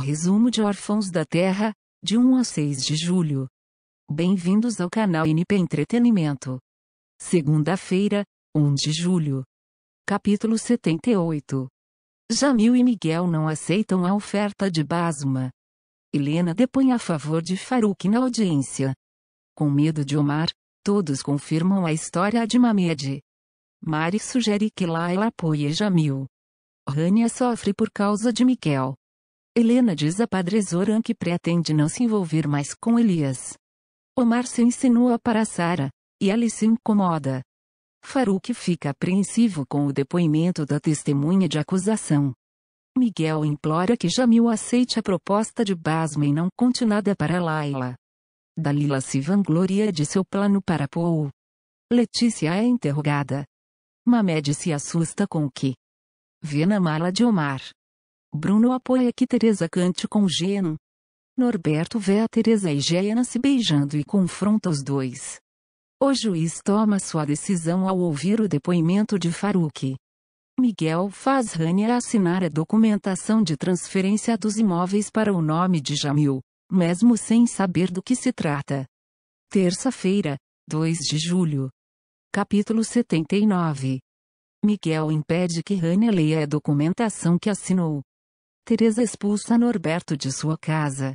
Resumo de Órfãos da Terra, de 1 a 6 de julho. Bem-vindos ao canal NP Entretenimento. Segunda-feira, 1 de julho. Capítulo 78. Jamil e Miguel não aceitam a oferta de Basma. Helena depõe a favor de Faruk na audiência. Com medo de Omar, todos confirmam a história de Mamed. Mari sugere que Laila apoie Jamil. Rania sofre por causa de Miguel. Helena diz a padre Zoran que pretende não se envolver mais com Elias. Omar se insinua para Sara, e ela se incomoda. Farouk fica apreensivo com o depoimento da testemunha de acusação. Miguel implora que Jamil aceite a proposta de Basma e não conte nada para Laila. Dalila se vangloria de seu plano para Paul. Letícia é interrogada. Mamed se assusta com o que vê na mala de Omar. Bruno apoia que Teresa cante com Geno. Norberto vê a Teresa e Jean se beijando e confronta os dois. O juiz toma sua decisão ao ouvir o depoimento de Faruque. Miguel faz Rania assinar a documentação de transferência dos imóveis para o nome de Jamil, mesmo sem saber do que se trata. Terça-feira, 2 de julho. Capítulo 79. Miguel impede que Rania leia a documentação que assinou. Teresa expulsa Norberto de sua casa.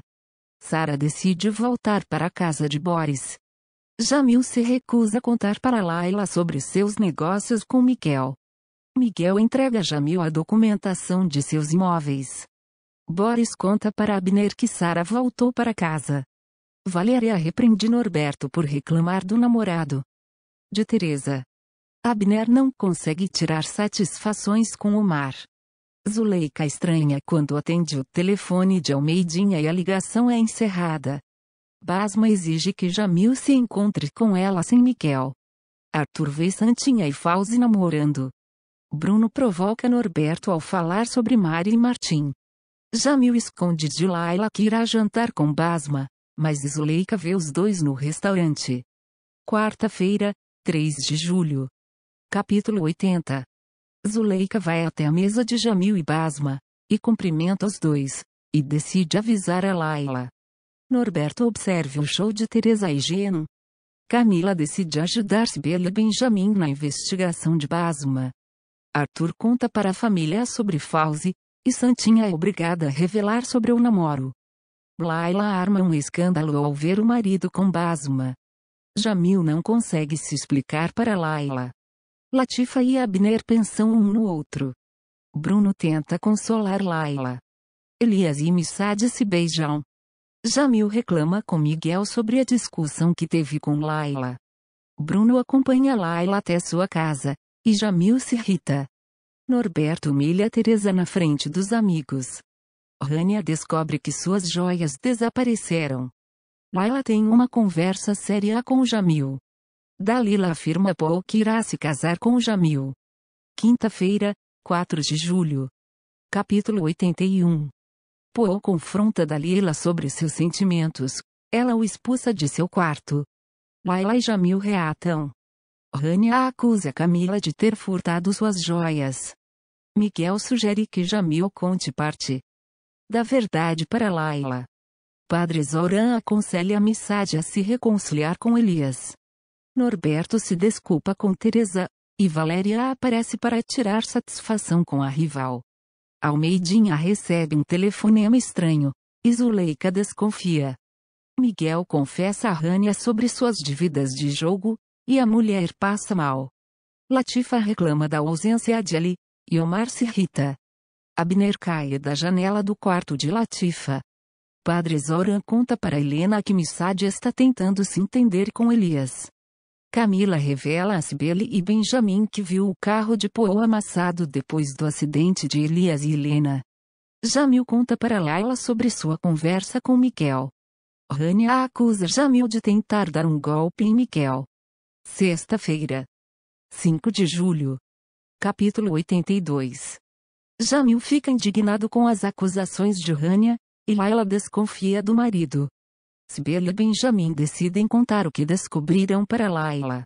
Sara decide voltar para a casa de Boris. Jamil se recusa a contar para Laila sobre seus negócios com Miguel. Miguel entrega a Jamil a documentação de seus imóveis. Boris conta para Abner que Sara voltou para casa. Valéria repreende Norberto por reclamar do namorado. De Teresa. Abner não consegue tirar satisfações com o mar. Zuleika estranha quando atende o telefone de Almeidinha e a ligação é encerrada. Basma exige que Jamil se encontre com ela sem Miquel. Arthur vê Santinha e Fauzi namorando. Bruno provoca Norberto ao falar sobre Mari e Martim. Jamil esconde de Laila que irá jantar com Basma, mas Zuleika vê os dois no restaurante. Quarta-feira, 3 de julho. Capítulo 80 Zuleika vai até a mesa de Jamil e Basma, e cumprimenta os dois, e decide avisar a Laila. Norberto observa o show de Teresa e Geno. Camila decide ajudar Sibela e Benjamin na investigação de Basma. Arthur conta para a família sobre Fauzi, e Santinha é obrigada a revelar sobre o namoro. Laila arma um escândalo ao ver o marido com Basma. Jamil não consegue se explicar para Laila. Latifa e Abner pensam um no outro. Bruno tenta consolar Laila. Elias e Missad se beijam. Jamil reclama com Miguel sobre a discussão que teve com Laila. Bruno acompanha Laila até sua casa, e Jamil se irrita. Norberto humilha Teresa na frente dos amigos. Rania descobre que suas joias desapareceram. Laila tem uma conversa séria com Jamil. Dalila afirma a Paul que irá se casar com Jamil. Quinta-feira, 4 de julho. Capítulo 81. Paul confronta Dalila sobre seus sentimentos. Ela o expulsa de seu quarto. Laila e Jamil reatam. Rania acusa Camila de ter furtado suas joias. Miguel sugere que Jamil conte parte da verdade para Laila. Padre Zoran aconselha a a se reconciliar com Elias. Norberto se desculpa com Teresa, e Valéria aparece para tirar satisfação com a rival. Almeidinha recebe um telefonema estranho, e Zuleika desconfia. Miguel confessa a Rania sobre suas dívidas de jogo, e a mulher passa mal. Latifa reclama da ausência de Ali, e Omar se irrita. Abner cai da janela do quarto de Latifa. Padre Zoran conta para Helena que Missad está tentando se entender com Elias. Camila revela a Sibeli e Benjamin que viu o carro de Poe amassado depois do acidente de Elias e Helena. Jamil conta para Laila sobre sua conversa com Miquel. Rania acusa Jamil de tentar dar um golpe em Miquel. Sexta-feira. 5 de julho. Capítulo 82. Jamil fica indignado com as acusações de Rania, e Laila desconfia do marido. Sibel e Benjamin decidem contar o que descobriram para Laila.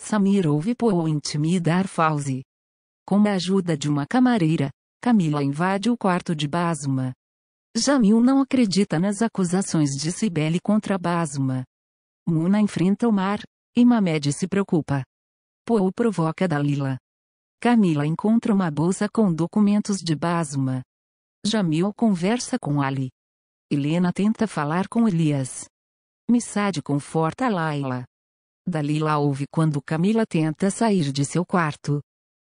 Samir ouve Poe intimidar Fauzi. Com a ajuda de uma camareira, Camila invade o quarto de Basma. Jamil não acredita nas acusações de Sibeli contra Basma. Muna enfrenta o mar, e Mamed se preocupa. Poe provoca Dalila. Camila encontra uma bolsa com documentos de Basma. Jamil conversa com Ali. Helena tenta falar com Elias. Missade conforta Laila. Dalila ouve quando Camila tenta sair de seu quarto.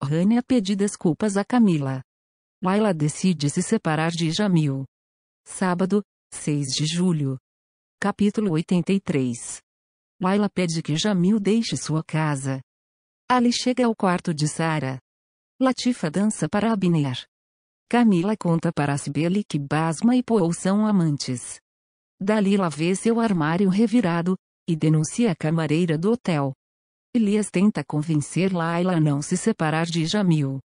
Rania pede desculpas a Camila. Laila decide se separar de Jamil. Sábado, 6 de julho. Capítulo 83 Laila pede que Jamil deixe sua casa. Ali chega ao quarto de Sara. Latifa dança para Abner. Camila conta para Cibele que Basma e Pool são amantes. Dalila vê seu armário revirado, e denuncia a camareira do hotel. Elias tenta convencer Laila a não se separar de Jamil.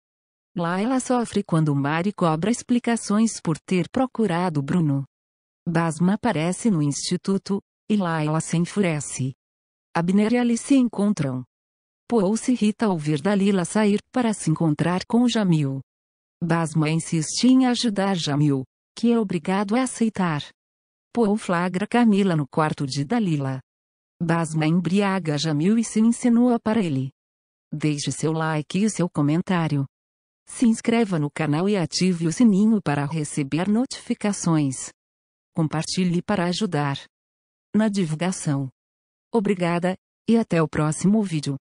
Laila sofre quando Mari cobra explicações por ter procurado Bruno. Basma aparece no instituto, e Laila se enfurece. Abner e Alice se encontram. Pool se irrita ao ver Dalila sair para se encontrar com Jamil. Basma insiste em ajudar Jamil, que é obrigado a aceitar. Paul flagra Camila no quarto de Dalila. Basma embriaga Jamil e se insinua para ele. Deixe seu like e seu comentário. Se inscreva no canal e ative o sininho para receber notificações. Compartilhe para ajudar na divulgação. Obrigada, e até o próximo vídeo.